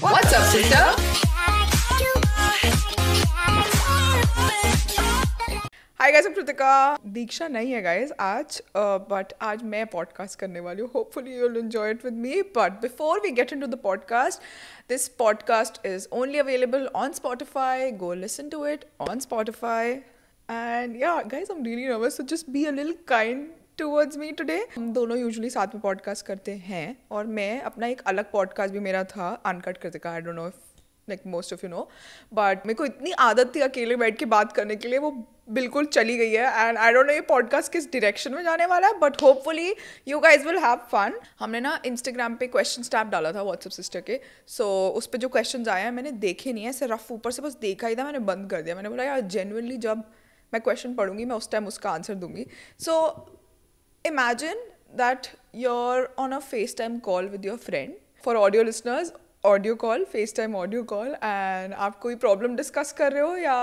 What's up, Sisto? Hi guys, I'm Pritika. Diksha nahi hai guys, aaj. Uh, but aaj main podcast karne wali Hopefully you'll enjoy it with me. But before we get into the podcast, this podcast is only available on Spotify. Go listen to it on Spotify. And yeah, guys, I'm really nervous. So just be a little kind towards me today हम दोनों usually साथ में podcast करते हैं और मैं अपना एक अलग पॉडकास्ट भी मेरा था अनकट करते का I don't know like most of you know but मेरे को इतनी आदत थी अकेले बैठ के बात करने के लिए वो बिल्कुल चली गई है एंड आई डोंट नो ये पॉडकास्ट किस डायरेक्शन में जाने वाला है but hopefully you guys will have fun हमने ना इंस्टाग्राम पे क्वेश्चन स्टैप डाला था व्हाट्सअप सिस्टर के सो so, उस पर जो क्वेश्चन आए हैं मैंने देखे नहीं है ऐसे रफ ऊपर से बस देखा ही था मैंने बंद कर दिया मैंने बोला यार जेनुअनली जब मैं क्वेश्चन पढ़ूंगी मैं उस टाइम उसका आंसर दूंगी so so, imagine that you're on a FaceTime call with your friend. For audio listeners, audio call FaceTime audio call and आप कोई प्रॉब्लम डिस्कस कर रहे हो या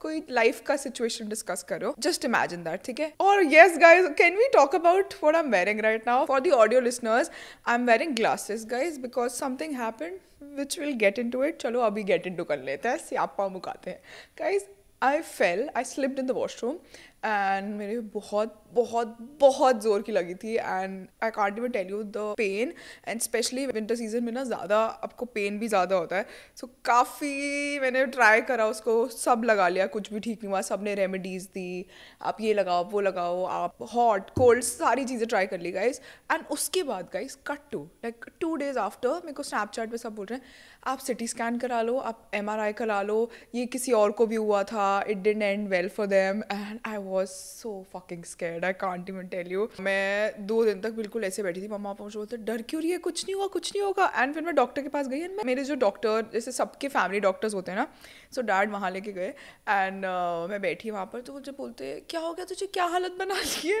कोई लाइफ का सिचुएशन डिस्कस कर रहे हो जस्ट इमेजिन दैट ठीक है और yes guys can we talk about what I am wearing right now for the audio listeners I am wearing glasses guys because something happen which will get into it चलो अभी get in to कर लेते हैं सियापा मुकाते हैं guys I fell I slipped in the washroom and मेरे बहुत बहुत बहुत ज़ोर की लगी थी and I can't even tell you the pain and specially winter season में ना ज़्यादा आपको पेन भी ज़्यादा होता है सो so, काफ़ी मैंने ट्राई करा उसको सब लगा लिया कुछ भी ठीक नहीं हुआ सब ने रेमेडीज़ दी आप ये लगाओ वो लगाओ आप हॉट कोल्ड सारी चीज़ें ट्राई कर ली गाइज एंड उसके बाद guys cut to like two days after मेरे को स्नैपचैट पर सब बोल रहे हैं आप सिटी स्कैन करा लो आप एम आर आई करा लो ये किसी और को भी हुआ था it didn't and well for them and I was so fucking scared I can't even tell you मैं दो दिन तक बिल्कुल ऐसे बैठी थी मम्मा पापा मुझे बोलते डर क्यों रही है कुछ नहीं होगा कुछ नहीं होगा एंड फिर मैं डॉक्टर के पास गई एंड मेरे जो डॉक्टर जैसे सबके फैमिली डॉक्टर्स होते हैं ना सो डैड वहाँ लेके गए एंड uh, मैं बैठी वहाँ पर तो मुझे बोलते क्या हो गया तुझे क्या हालत बना ली है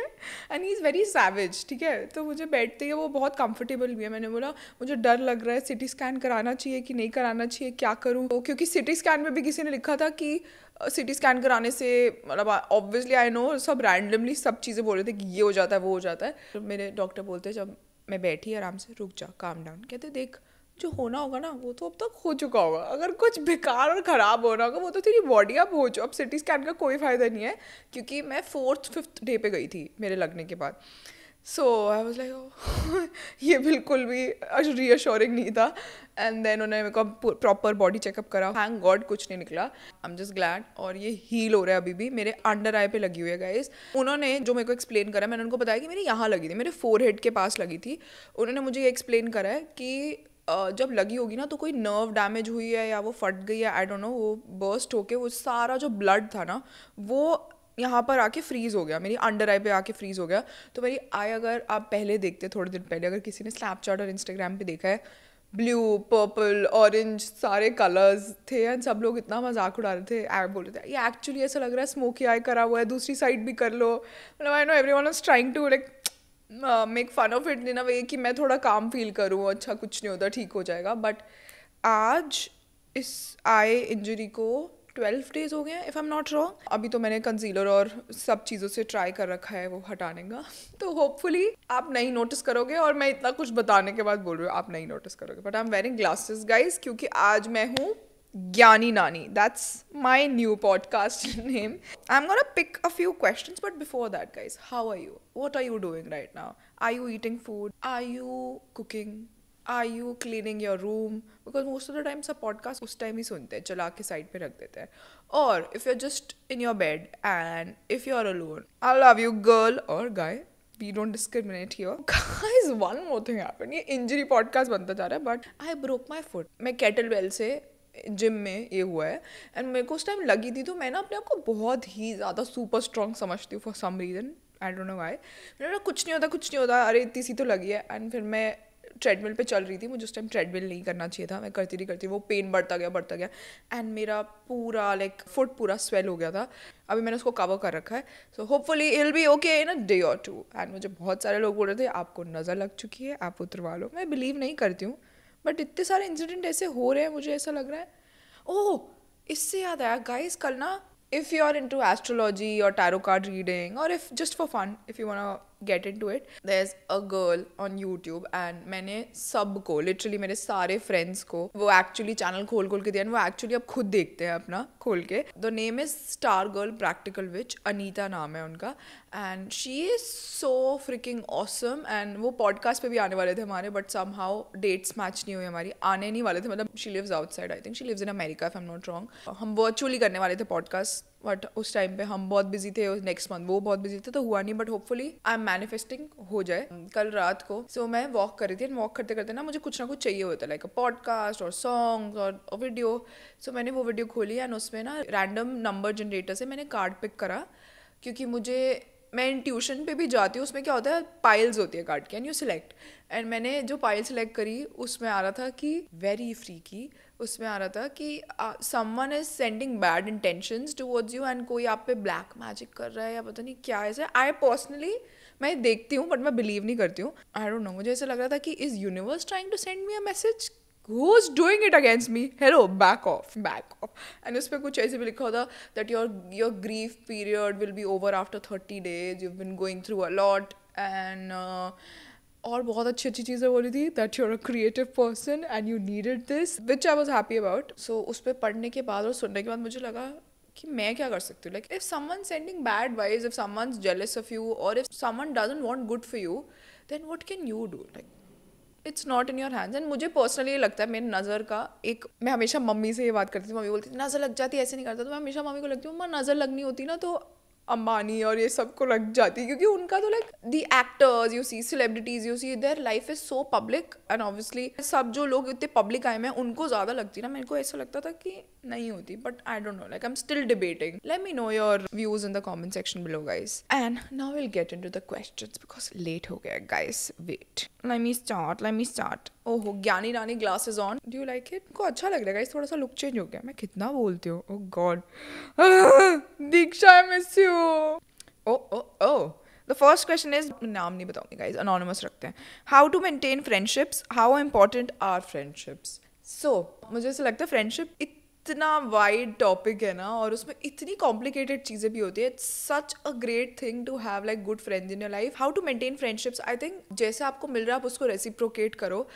and he is very savage ठीक है तो मुझे बैठते ही वो बहुत कंफर्टेबल भी है मैंने बोला मुझे डर लग रहा है सिटी स्कैन कराना चाहिए कि नहीं कराना चाहिए क्या करूँ तो क्योंकि सिटी स्कैन में भी किसी ने लिखा था कि सिटी स्कैन कराने से मतलब ऑब्वियसली आई नो सब रैंडमली सब चीज़ें बोल रहे थे कि ये हो जाता है वो हो जाता है तो मेरे डॉक्टर बोलते जब मैं बैठी आराम से रुक जा काम डाउन कहते देख जो होना होगा ना वो तो अब तक तो हो चुका होगा अगर कुछ बेकार और ख़राब होना होगा वो तो तेरी बॉडी अब हो चुका अब सिटी स्कैन का कोई फ़ायदा नहीं है क्योंकि मैं फोर्थ फिफ्थ डे पे गई थी मेरे लगने के बाद सो आई वॉज लाइक ये बिल्कुल भी रीअश्योरिंग नहीं था एंड देन उन्होंने मेरे को प्रॉपर बॉडी चेकअप करा थैंक गॉड कुछ नहीं निकला आई एम जस्ट ग्लैड और ये हील हो रहा है अभी भी मेरे अंडर आई पे लगी हुई है गाइज उन्होंने जो मेरे को एक्सप्लेन करा मैंने उनको बताया कि मेरे यहाँ लगी थी मेरे फोर हेड के पास लगी थी उन्होंने मुझे ये एक्सप्लेन करा है कि जब लगी होगी ना तो कोई नर्व डैमेज हुई है या वो फट गई है आई डोंट नो वो बर्स्ट होके वो सारा जो ब्लड था ना वो यहाँ पर आके फ्रीज़ हो गया मेरी अंडर आई पे आके फ्रीज़ हो गया तो मेरी आई अगर आप पहले देखते थोड़े दिन पहले अगर किसी ने स्नैपचैट और इंस्टाग्राम पे देखा है ब्लू पर्पल ऑरेंज सारे कलर्स थे एंड सब लोग इतना मजाक उड़ा रहे थे आई बोल रहे थे ये एक्चुअली ऐसा लग रहा है स्मोकी आई करा हुआ है दूसरी साइड भी कर लो मतलब I know everyone is trying to like make fun of it in a way कि मैं थोड़ा काम फील करूँ अच्छा कुछ नहीं होता ठीक हो जाएगा बट आज इस आई इंजरी को ट्वेल्व डेज हो गए हैं if I am not wrong अभी तो मैंने कंसीलर और सब चीज़ों से ट्राई कर रखा है वो हटाने का तो होपफुली आप नहीं नोटिस करोगे और मैं इतना कुछ बताने के बाद बोल रही हूँ आप नहीं नोटिस करोगे but I am wearing glasses guys क्योंकि आज मैं हूँ Gyani Nani that's my new podcast name I am gonna pick a few question but before that guys how are you what are you doing right now are you eating food are you cooking are you cleaning your room because most of the times सब podcast उस time ही सुनते हैं चला के side पे रख देते हैं और if you are just in your bed and if you are alone I love you girl और guy we don't discriminate here guys one more thing happen ये इंजरी पॉडकास्ट बनता जा रहा है but I broke my foot मैं kettlebell से gym में ये हुआ है एंड मेरे को उस टाइम लगी थी तो मैं ना अपने आप को बहुत ही ज़्यादा सुपर स्ट्रॉन्ग समझती हूँ for some reason I don't know why मैंने कुछ नहीं होता कुछ नहीं होता अरे इतनी सी तो लगी है एंड फिर मैं ट्रेडमिल पे चल रही थी मुझे उस टाइम ट्रेडमिल नहीं करना चाहिए था मैं करती रही करती वो पेन बढ़ता गया बढ़ता गया एंड मेरा पूरा लाइक फुट पूरा स्वेल हो गया था अभी मैंने उसको कवर कर रखा है so hopefully I'll be okay in a day और टू एंड मुझे बहुत सारे लोग बोल रहे थे आपको नज़र लग चुकी है आप उतरवा लो मैं बिलीव नहीं करती हूँ बट इतने सारे इंसिडेंट ऐसे हो रहे हैं मुझे ऐसा लग रहा है ओह oh, इससे याद आया गाइस कल ना if you are into astrology और टैरो कार्ड रीडिंग और if just for fun if you want get into it there is a girl on YouTube and मैंने सबको लिटरली मेरे सारे फ्रेंड्स को वो एक्चुअली चैनल खोल खोल के दिया वो एक्चुअली अब खुद देखते हैं अपना खोल के the name is Star Girl Practical Witch Anita नाम है उनका and she is so freaking awesome and वो पॉडकास्ट पे भी आने वाले थे हमारे but somehow dates match नहीं हुई हमारी आने नहीं वाले थे मतलब she lives outside I think she lives in America if am not wrong हम वर्चुअली करने वाले थे पॉडकास्ट बट उस टाइम पे हम बहुत बिजी थे नेक्स्ट मंथ वो बहुत बिजी थे तो हुआ नहीं but hopefully I am manifesting हो जाए mm, कल रात को सो so, मैं वॉक कर रही थी एंड वॉक करते करते ना मुझे कुछ ना कुछ चाहिए होता लाइक अ पॉडकास्ट और सॉन्ग और वीडियो सो so, मैंने वो वीडियो खोली एंड उसमें ना रैंडम नंबर जनरेटर से मैंने कार्ड पिक करा क्योंकि मुझे मैं ट्यूशन पे भी जाती हूँ उसमें क्या होता है पाइल्स होती है कार्ड की एंड यू सिलेक्ट एंड मैंने जो पाइल सिलेक्ट करी उसमें आ रहा था कि वेरी फ्री की उसमें आ रहा था कि someone is sending bad intention towards you and कोई आप पे ब्लैक मैजिक कर रहा है या पता नहीं क्या ऐसा आई पर्सनली मैं देखती हूँ बट मैं बिलीव नहीं करती हूँ आई डोंट नो मुझे ऐसा लग रहा था कि is universe trying to send me a message who is doing it against me hello back off back off and उस पर कुछ ऐसे भी लिखा होता that your your grief period will be over after thirty days you been going through a lot and और बहुत अच्छी अच्छी चीज़ें बोली थी that you are a creative person and you needed this which I was happy about so उस पर पढ़ने के बाद और सुनने के बाद मुझे लगा कि मैं क्या कर सकती हूँ like if someone sending bad vibes if someone jealous of you और if someone doesn't want good for you then what can you do like it's not in your hands and मुझे पर्सनली ये लगता है मेरी नज़र का एक मैं हमेशा मम्मी से ये बात करती थी मम्मी बोलती थी नज़र लग जाती ऐसे नहीं करता तो मैं हमेशा मम्मी को लगती हूँ मम्मा नज़र लगनी होती ना तो अम्बानी और ये सबको लग जाती है क्योंकि उनका तो like the actors you see celebrities you see their life is so public and obviously सब जो लोग इतने पब्लिक आए हैं उनको ज़्यादा लगती ना मेरे को ऐसा लगता था कि नहीं होती but I don't know like I am still debating let me know your views in the comment section below guys and now will get into the question because late हो गया गाइज वेट लाइ मी start लाइ मी start ओहो Gyani Rani glasses on do you like it को अच्छा लग रहा है गाइस थोड़ा सा लुक चेंज हो गया मैं कितना बोलती हूँ oh oh God Diksha I miss you oh oh oh the first question is नाम नहीं बताऊंगी गाइज अनोनमस रखते हैं how to maintain friendships how important are friendships so मुझे ऐसा लगता है फ्रेंडशिप इतना वाइड टॉपिक है ना और उसमें इतनी कॉम्प्लिकेटेड चीज़ें भी होती है it's such a great thing to have like good friends in your life how to maintain friendships I think जैसे आपको मिल रहा है आप उसको रेसिप्रोकेट करो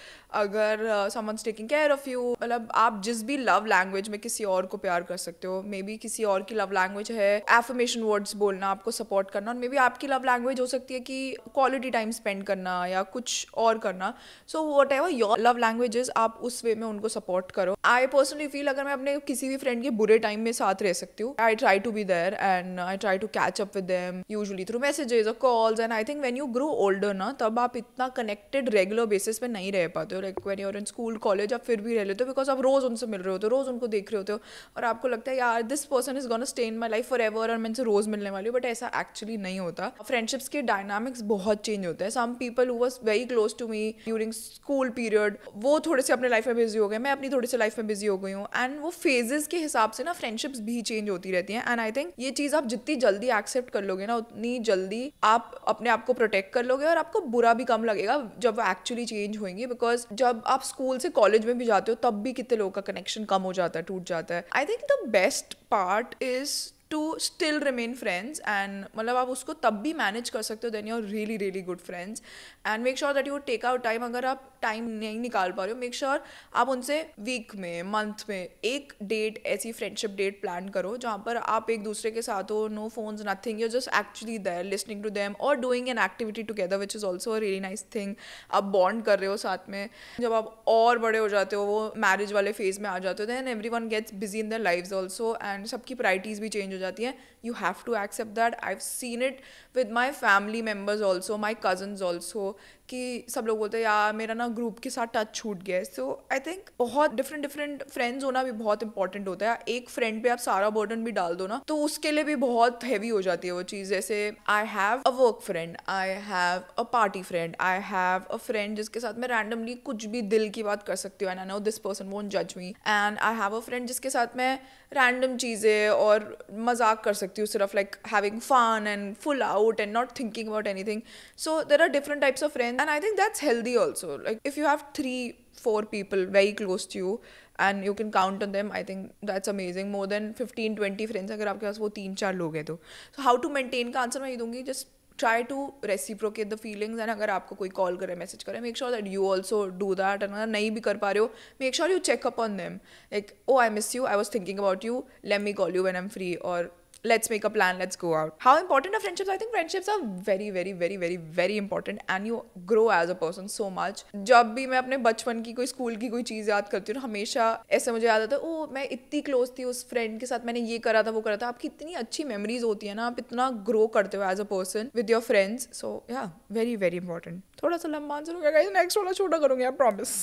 अगर someone's taking care of you मतलब आप जिस भी लव लैंग्वेज में किसी और को प्यार कर सकते हो मे बी किसी और की लव लैंग्वेज है एफर्मेशन वर्ड्स बोलना आपको सपोर्ट करना और मे बी आपकी लव लैंग्वेज हो सकती है कि क्वालिटी टाइम स्पेंड करना या कुछ और करना so whatever your love languages आप उस वे में उनको सपोर्ट करो आई पर्सनली फील अगर मैं अपने किसी भी फ्रेंड के बुरे टाइम में साथ रह सकते हो I try to be there and I try to catch up with them usually through messages और calls and I think when you grow older ना तब आप इतना कनेक्टेड रेगुलर बेसिस पे नहीं रह पाते हो like when you're in school college आप फिर भी रह लेते हो बिकॉज आप रोज़ उनसे मिल रहे होते हो रोज़ उनको देख रहे होते हो और आपको लगता है यार this person is gonna stay in my life forever और मैं इनसे रोज़ मिलने वाली हूँ बट ऐसा एक्चुअली नहीं होता फ्रेंडशिप्स के डायनामिक्स बहुत चेंज होते हैं some people who was very close to me during school period वो थोड़े से अपने लाइफ में बिजी हो गए मैं अपनी थोड़ी सी लाइफ में बिजी हो गई हूँ एंड वो फेजेस के हिसाब से ना फ्रेंडशिप्स भी चेंज होती रहती हैं एंड आई थिंक ये चीज़ आप जितनी जल्दी एक्सेप्ट कर लोगे ना उतनी जल्दी आप अपने आप को प्रोटेक्ट कर लोगे और आपको बुरा भी कम लगेगा जब वो एक्चुअली चेंज होंगी बिकॉज जब आप स्कूल से कॉलेज में भी जाते हो तब भी कितने लोगों का कनेक्शन कम हो जाता है टूट जाता है I think the best part is to still remain friends and मतलब आप उसको तब भी मैनेज कर सकते हो then you are really really good friends and make sure that you take out time अगर आप टाइम नहीं निकाल पा रहे हो मेक श्योर आप उनसे वीक में मंथ में एक डेट ऐसी फ्रेंडशिप डेट प्लान करो जहाँ पर आप एक दूसरे के साथ हो no phones nothing you just actually there listening to them और doing an activity together which is also really nice thing आप बॉन्ड कर रहे हो साथ में जब आप और बड़े हो जाते हो वो मैरिज वाले फेज में आ जाते हो then everyone gets busy in the life also and सबकी प्रायरिटीज़ भी चेंज हो जाती जाती है you have to accept that i've seen it with my family members also my cousins also कि सब लोग बोलते हैं यार मेरा ना ग्रुप के साथ टच छूट गया है सो आई थिंक बहुत डिफरेंट डिफरेंट फ्रेंड्स होना भी बहुत इंपॉर्टेंट होता है एक फ्रेंड पे आप सारा बर्डन भी डाल दो ना तो उसके लिए भी बहुत हैवी हो जाती है वो चीज़ जैसे I have a work friend I have a party friend I have a friend जिसके साथ मैं रैंडमली कुछ भी दिल की बात कर सकती हूँ and I know this person won't जज me and I have a friend जिसके साथ मैं रैंडम चीज़ें और मजाक कर सकती with you, sort of like having fun and full out and not thinking about anything. So there are different types of friends, and I think that's healthy also. Like if you have three, four people very close to you and you can count on them, I think that's amazing. More than 15, 20 friends, If you have So how to maintain का answer मैं just try to reciprocate the feelings and if someone calls call message, message make sure that you also do that and if you भी not पा make sure you check up on them like oh I miss you I was thinking about you let me call you when I'm free or let's make a plan let's go out how important are friendships i think friendships are very very very very very important and you grow as a person so much जब भी मैं अपने बचपन की कोई school की कोई चीज़ याद करती हूँ तो हमेशा ऐसे मुझे याद आता है ओ मैं इतनी क्लोज थी उस फ्रेंड के साथ मैंने ये करा था वो करा था आपकी इतनी अच्छी मेमोरीज होती है ना आप इतना ग्रो करते हो as a person with your friends so या वेरी वेरी इंपॉर्टेंट थोड़ा सा लंबा आंसर हो गया नेक्स्ट वाला छोटा करूँगी I promise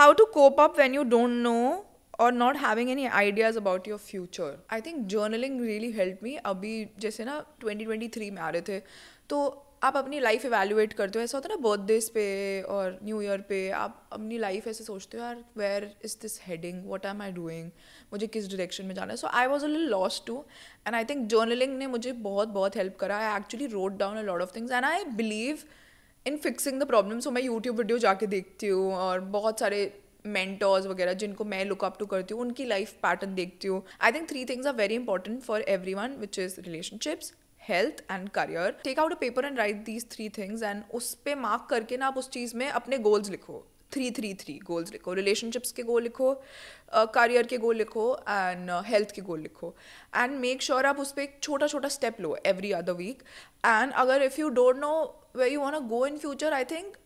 how to cope up when you don't know और not having any ideas about your future I think journaling really help me अभी जैसे ना 2023 में आ रहे थे तो आप अपनी लाइफ इवेल्यूएट करते हो ऐसा होता है ना बर्थडेज पे और न्यू ईयर पे आप अपनी लाइफ ऐसे सोचते हो यार where is this heading what am I doing मुझे किस डायरेक्शन में जाना है so I was a loss too and I think journaling ने मुझे बहुत बहुत हेल्प करा I actually wrote down a lot of things and I believe in fixing the problem so मैं यूट्यूब वीडियो जाके देखती हूँ और बहुत सारे mentors वगैरह जिनको मैं लुक अप टू करती हूँ उनकी लाइफ पैटर्न देखती हूँ I think three things are very important for everyone which is relationships health and career take out a paper and write these three things and उस पर mark करके ना आप उस चीज़ में अपने गोल्स लिखो थ्री थ्री थ्री गोल्स लिखो रिलेशनशिप्स के गोल लिखो करियर uh, के गोल लिखो एंड हेल्थ uh, के गोल लिखो एंड मेक श्योर आप उस पर एक छोटा छोटा स्टेप लो एवरी अदर वीक एंड अगर if you don't know way you want a go in future I think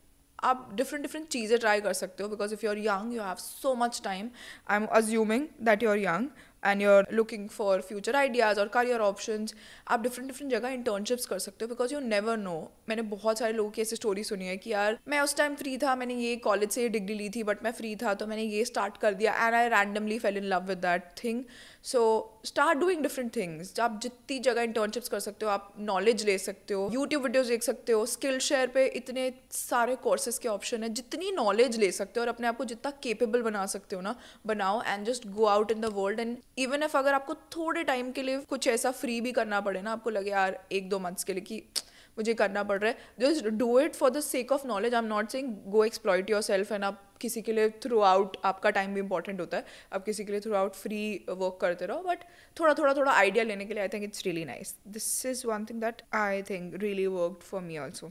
आप डिफरेंट डिफरेंट चीज़ें ट्राई कर सकते हो because if you are young you have so much time I am assuming that you are young and you are looking for future ideas और career option आप different different जगह internships कर सकते हो बिकॉज यू नेवर नो मैंने बहुत सारे लोगों की ऐसी स्टोरी सुनी है कि यार मैं उस टाइम फ्री था मैंने ये कॉलेज से ये डिग्री ली थी बट मैं फ्री था तो मैंने ये स्टार्ट कर दिया and I randomly fell in love with that thing so start doing different things आप जितनी जगह इंटर्नशिप्स कर सकते हो आप नॉलेज ले सकते हो यूट्यूब वीडियोज देख सकते हो स्किल शेयर पे इतने सारे कोर्सेज के ऑप्शन है जितनी नॉलेज ले सकते हो और अपने आप को जितना केपेबल बना सकते हो ना बनाओ and just go out in the world and even if अगर आपको थोड़े टाइम के लिए कुछ ऐसा फ्री भी करना पड़े ना आपको लगे यार एक दो मंथ्स के लिए कि मुझे करना पड़ रहा है just do it for the sake of knowledge I am not saying go exploit yourself and आप किसी के लिए थ्रू आउट आपका टाइम भी इंपॉर्टेंट होता है आप किसी के लिए थ्रू आउट फ्री वर्क करते रहो बट थोड़ा थोड़ा थोड़ा आइडिया लेने के लिए I think it's really nice this is one thing that I think really work for me also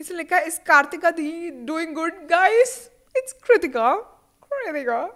इसलिए लिखा is Kartika di doing good guys it's Kritika Kritika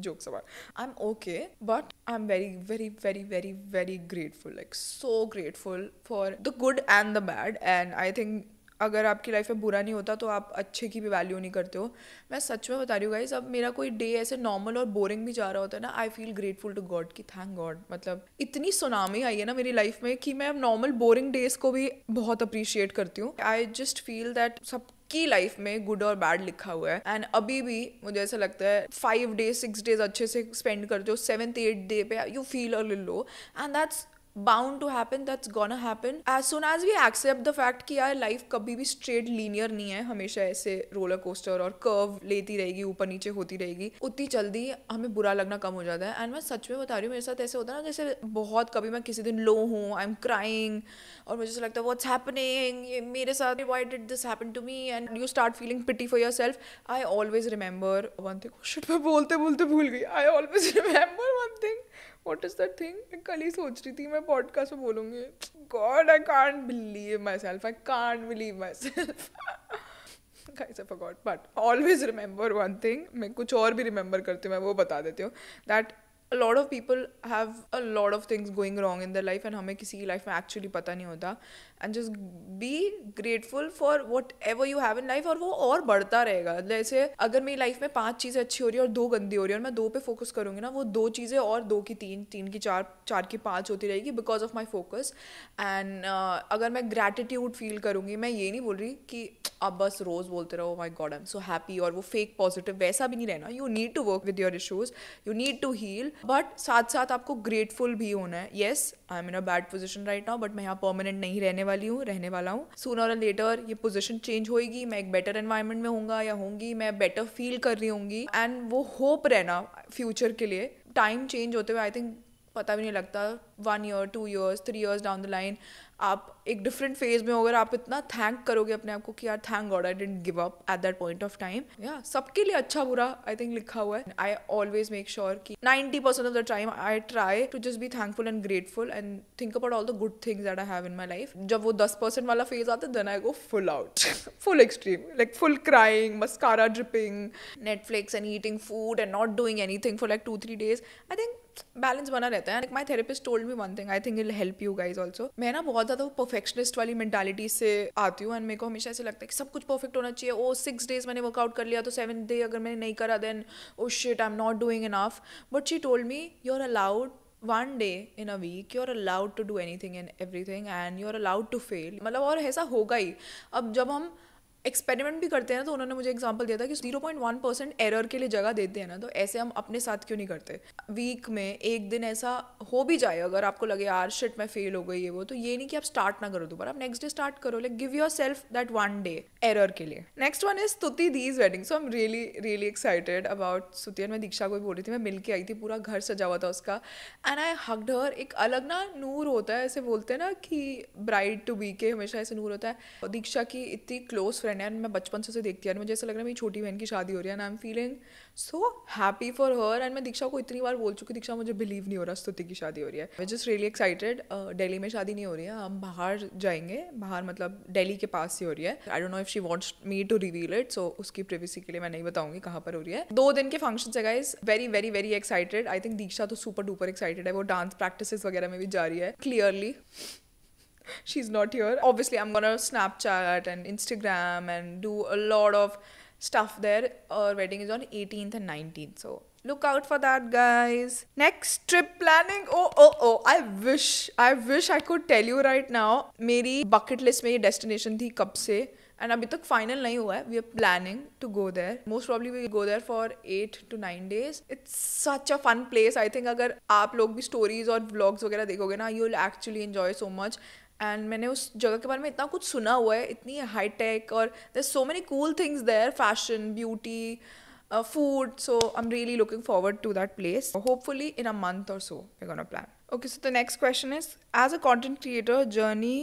jokes about. I'm okay, but I'm very, very, very, very, very grateful. Like so grateful for the good and the bad. And I think अगर आपकी life में बुरा नहीं होता तो आप अच्छे की भी वैल्यू नहीं करते हो मैं सच में बता रही हूँ गाइज अब मेरा कोई डे ऐसे नॉर्मल और बोरिंग भी जा रहा होता है ना I feel grateful to God कि थैंक गॉड मतलब इतनी सुनामी आई है ना मेरी लाइफ में कि मैं अब नॉर्मल बोरिंग डेज को भी बहुत अप्रिशिएट करती हूँ आई जस्ट फील दैट सब की लाइफ में गुड और बैड लिखा हुआ है एंड अभी भी मुझे ऐसा लगता है फाइव डेज सिक्स डेज अच्छे से स्पेंड करते हो सेवेंथ एट डे पे you feel a low and that's bound to happen that's gonna happen as soon as we accept the fact कि यार लाइफ कभी भी स्ट्रेट लीनियर नहीं है हमेशा ऐसे रोलर कोस्टर और कर्व लेती रहेगी ऊपर नीचे होती रहेगी उतनी जल्दी हमें बुरा लगना कम हो जाता है एंड मैं सच में बता रही हूँ मेरे साथ ऐसे होता है ना जैसे बहुत कभी मैं किसी दिन लो हूँ आई एम क्राइंग और मुझे ऐसा लगता है वॉट्स हैपनिंग ये मेरे साथ why did this happen to me and you start feeling pity for yourself I always remember one thing shit मैं बोलते बोलते भूल गई I always remember one thing what is that thing मैं कल ही सोच रही थी मैं पॉडकास्ट में बोलूँगी God I can't believe myself I can't believe myself I so forgot but always remember one thing मैं कुछ और भी रिमेंबर करती हूँ मैं वो बता देती हूँ that a lot of people have a lot of things going wrong in the life and हमें किसी की लाइफ में एक्चुअली पता नहीं होता and just be grateful for whatever you have in life और वो और बढ़ता रहेगा जैसे अगर मेरी लाइफ में पांच चीज़ें अच्छी हो रही है और दो गंदी हो रही है और मैं दो पे फोकस करूँगी ना वो दो चीज़ें और दो की तीन तीन की चार चार की पाँच होती रहेगी because of my focus and अगर मैं ग्रेटिट्यूड फील करूँगी मैं ये नहीं बोल रही कि आप बस रोज़ बोलते रहो my God I am so happy और वो फेक पॉजिटिव वैसा भी नहीं रहना you need to work with your issues you need to heal but साथ साथ आपको ग्रेटफुल भी होना है yes I am in a bad position right now but मैं यहाँ परमानेंट नहीं रहने वाली हूँ रहने वाला हूँ सून और लेटर ये पोजिशन चेंज होगी मैं एक बेटर एनवायरमेंट में होंगे या होंगी मैं बेटर फील कर रही होंगी एंड वो होप रहना फ्यूचर के लिए टाइम चेंज होते हुए आई थिंक पता भी नहीं लगता one year two years three years down the line आप एक डिफरेंट फेज में होकर आप इतना थैंक करोगे अपने आप को कि यार thank God I didn't give up at that point of time या सबके लिए अच्छा बुरा आई थिंक लिखा हुआ है आई ऑलवेज मेक श्योर कि ninety percent of the time I try to just be thankful and grateful and think about all the good things that I have in my life जब वो दस percent वाला phase आता है then I go full out full extreme like full crying mascara dripping Netflix and eating food and not doing anything for like two three days I think balance बना रहता है my therapist told me one thing I think it'll help you guys also मैं ना बहुत ज़्यादा perfectionist वाली mentality से आती हूँ एंड मेरे को हमेशा ऐसे लगता है कि सब कुछ परफेक्ट होना चाहिए ओ सिक्स डेज मैंने वर्कआउट कर लिया तो सेवन डे अगर मैंने नहीं करा then oh shit I am not doing enough but she told me you are allowed one day in a week you are allowed to do anything and everything and you are allowed to fail मतलब और ऐसा होगा ही अब जब हम experiment भी करते हैं तो उन्होंने मुझे एग्जाम्पल दिया था कि zero point one percent error के लिए जगह देते हैं ना तो ऐसे हम अपने साथ क्यों नहीं करते वीक में एक दिन ऐसा हो भी जाए अगर आपको लगे यार शिट मैं फेल हो गई है वो तो ये नहीं कि आप स्टार्ट ना करो दोबारा आप नेक्स्ट डे स्टार्ट करो like give yourself that one day error के लिए next one is Stuti these wedding so am really really excited about Stuti मैं दीक्षा को भी बोल रही थी मैं मिलकर आई थी पूरा घर सजा हुआ था उसका एंड आई हग्ड हर एक अलग ना नूर होता है ऐसे बोलते हैं ना कि ब्राइड टू बी के हमेशा ऐसे नूर होता है दीक्षा की इतनी क्लोज फ्रेंड है एंड मैं बचपन से उसे देखती यार मुझे ऐसा लग रहा है मेरी छोटी बहन की शादी हो रही है and I am feeling so happy for her and मैं दीक्षा को इतनी बार बोल चुकी दीक्षा मुझे बिलीव नहीं हो रहा स्तुति की शादी हो रही है मैं जस्ट रियली एक्साइटेड डेली में शादी नहीं हो रही है हम बाहर जाएंगे बाहर मतलब डेली के पास ही हो रही है I don't know if she wants me to reveal it so उसकी प्रिवेसी के लिए मैं नहीं बताऊंगी कहाँ पर हो रही है दो दिन के फंक्शन है guys very very very excited I think Diksha तो सुपर डुपर एक्साइटेड है वो डांस प्रैक्टिस वगैरह में भी जा रही है clearly she's not here. Obviously, I'm gonna Snapchat and Instagram and do a lot of stuff there. Our wedding is on 18th and 19th, so look out for that, guys. Next trip planning. Oh, oh, oh! I wish, I wish I could tell you right now. My bucket list, my destination, thi kab se. And abhi tak final nahi hua hai. We are planning to go there. Most probably we will go there for 8 to 9 days. It's such a fun place. I think agar aap log bhi stories or vlogs na, you'll actually enjoy so much. And मैंने उस जगह के बारे में इतना कुछ सुना हुआ है इतनी हाई टेक और there so many cool things there fashion beauty food so I am really looking forward to that place hopefully in a month और so we gonna plan okay so the next question is as a content creator journey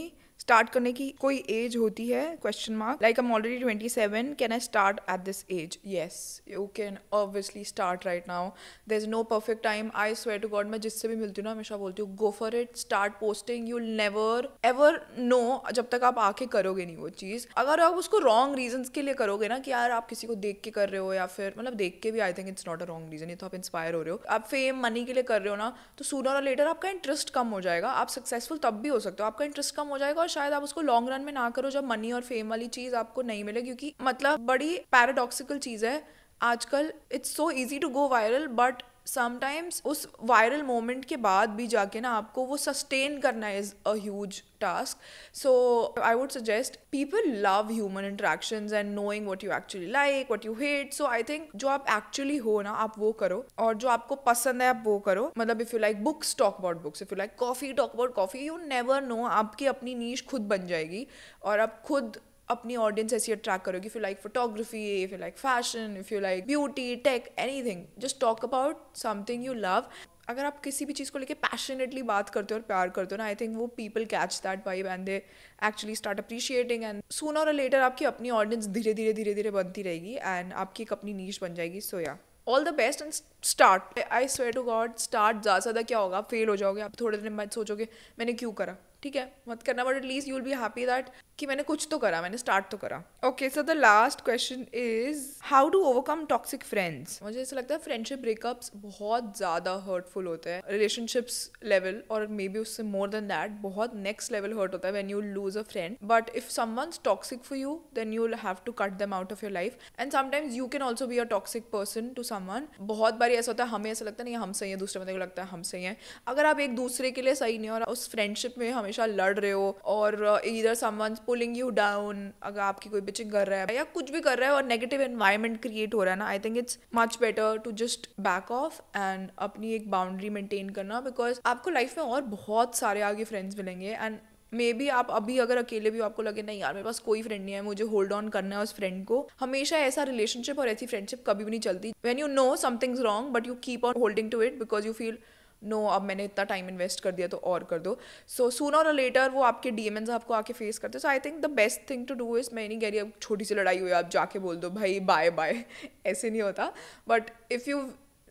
start करने की कोई age होती है question mark like I am already twenty seven can I start at this age yes you can obviously start right now there is no perfect time I swear to God मैं जिससे भी मिलती हूँ ना हमेशा बोलती हूँ go for it start posting you never ever know जब तक आप आके करोगे नहीं वो चीज़ अगर आप उसको रॉन्ग रीजन के लिए करोगे ना कि यार आप किसी को देख के कर रहे हो या फिर मतलब देख के भी I think it's not a wrong reason ये तो आप इंस्पायर हो रहे हो आप फेम मनी के लिए कर रहे हो ना तो सूनर और लेटर आपका इंटरेस्ट कम हो जाएगा आप सक्सेसफुल तब भी हो सकते हो आपका इंटरेस्ट कम हो जाएगा और शायद आप उसको लॉन्ग रन में ना करो जब मनी और फेम वाली चीज़ आपको नहीं मिले क्योंकि मतलब बड़ी पैराडॉक्सिकल चीज़ है आजकल it's so easy to go viral but sometimes उस वायरल मोमेंट के बाद भी जाके ना आपको वो सस्टेन करना is a task so I would suggest people love human interaction and knowing what you actually like what you hate so I think जो आप एक्चुअली हो ना आप वो करो और जो आपको पसंद है आप वो करो मतलब if you like books talk about books if you like coffee talk about coffee you never know आपकी अपनी नीच खुद बन जाएगी और आप खुद अपनी ऑडियंस ऐसी अट्रैक्ट करोगे if you like photography if you like fashion if you like beauty tech anything just talk about something you love अगर आप किसी भी चीज़ को लेके पैशनेटली बात करते हो और प्यार करते हो ना आई थिंक वो people catch that by and they actually start appreciating and soon और लेटर आपकी अपनी ऑडियंस धीरे धीरे धीरे धीरे बनती रहेगी एंड आपकी एक अपनी नीच बन जाएगी so yeah all the best and start I swear to God start ज़्यादा से ज़्यादा क्या होगा आप फेल हो जाओगे आप थोड़े दिन बाद सोचोगे मैंने क्यों करा ठीक है मत करना but at least you will be happy that कि मैंने कुछ तो करा मैंने स्टार्ट तो करा okay so the last question is how to overcome toxic friends मुझे ऐसा लगता है फ्रेंडशिप ब्रेकअप्स बहुत ज़्यादा हर्टफुल होते हैं रिलेशनशिप्स लेवल और मे बी उससे मोर देन दैट बहुत नेक्स्ट लेवल हर्ट होता है when you lose a friend but if some someone's toxic for you then you will have to cut them out of your life and sometimes you can also be a toxic person to someone बहुत बार कभी ऐसा होता है हमें ऐसा लगता नहीं हम सही है दूसरे बंदे को लगता है हम सही है अगर आप एक दूसरे के लिए सही नहीं हो और उस फ्रेंडशिप में हमेशा लड़ रहे हो और इधर समवन पुलिंग यू डाउन अगर आपकी कोई बिचिंग कर रहा है या कुछ भी कर रहा है और नेगेटिव एनवायरमेंट क्रिएट हो रहा है ना I think it's much better to just back off and अपनी एक बाउंड्री मेंटेन करना बिकॉज आपको लाइफ में और बहुत सारे आगे फ्रेंड्स मिलेंगे एंड मे बी आप अभी अगर अकेले भी आपको लगे नहीं यार मेरे पास कोई फ्रेंड नहीं है मुझे होल्ड ऑन करना है उस फ्रेंड को हमेशा ऐसा रिलेशनशिप और ऐसी फ्रेंडशिप कभी भी नहीं चलती when you know something's wrong but you keep on holding to it because you feel no अब मैंने इतना टाइम इन्वेस्ट कर दिया तो और कर दो सो सून और लेटर वो आपके डी एम एन आपको आके फेस करते so I think the best thing to do is मैं नहीं कह रही अब छोटी सी लड़ाई हुई आप जाके बोल दो भाई बाय बाय ऐसे नहीं होता but if you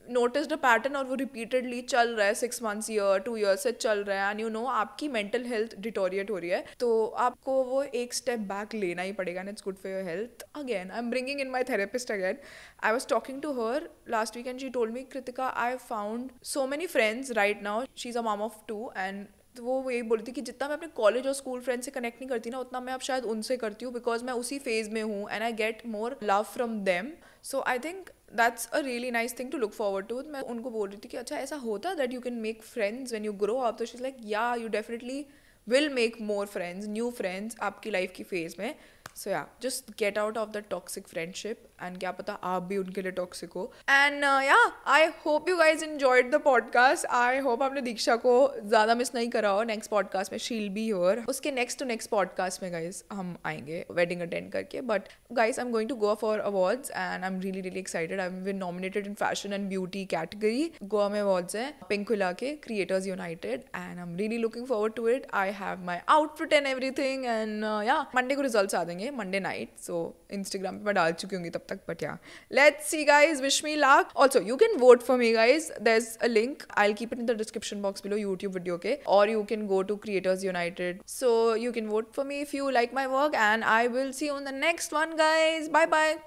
notice the pattern और वो रिपीटेडली चल रहा है six months year two year से चल रहा है एंड यू नो आपकी मेंटल हेल्थ डिटोरिएट हो रही है तो आपको वो एक स्टेप बैक लेना ही पड़ेगा and it's good for your health again I am bringing in my therapist again I was talking to her last week and she told me Kritika I found so many friends right now she is a mom of to and तो वो यही बोलती कि जितना मैं अपने college और school friend से कनेक्ट नहीं करती ना उतना मैं अब शायद उनसे करती हूँ बिकॉज मैं उसी फेज में हूँ and I get more love from them so I think that's a really nice thing to look forward to मैं उनको बोल रही थी कि अच्छा ऐसा होता that you can make friends when you grow up तो she's like yeah you definitely will make more friends new friends आपकी लाइफ की फेज में so yeah just get out of the toxic friendship and क्या पता आप भी उनके लिए टॉक्सिक हो and yeah I hope you guys enjoyed the podcast I hope आपने दीक्षा को ज़्यादा मिस नहीं करा हो नेक्स्ट पॉडकास्ट में शील बी योर उसके नेक्स्ट टू नेक्स्ट पॉडकास्ट में गाइज हम आएंगे वेडिंग अटेंड करके but guys I am going to go for awards and I am really really excited I am been nominated in fashion and beauty category Goa में awards हैं पिंकुला के creators united and I am really looking forward to it I have my outfit and everything and yeah Monday को result आ देंगे करेंगे Monday night so Instagram पे मैं डाल चुकी हूँ तब तक but yeah let's see guys wish me luck also you can vote for me guys there is a link I keep it in the description box below YouTube video के और you can go to creators united so you can vote for me if you like my work and I will see on the next one guys bye bye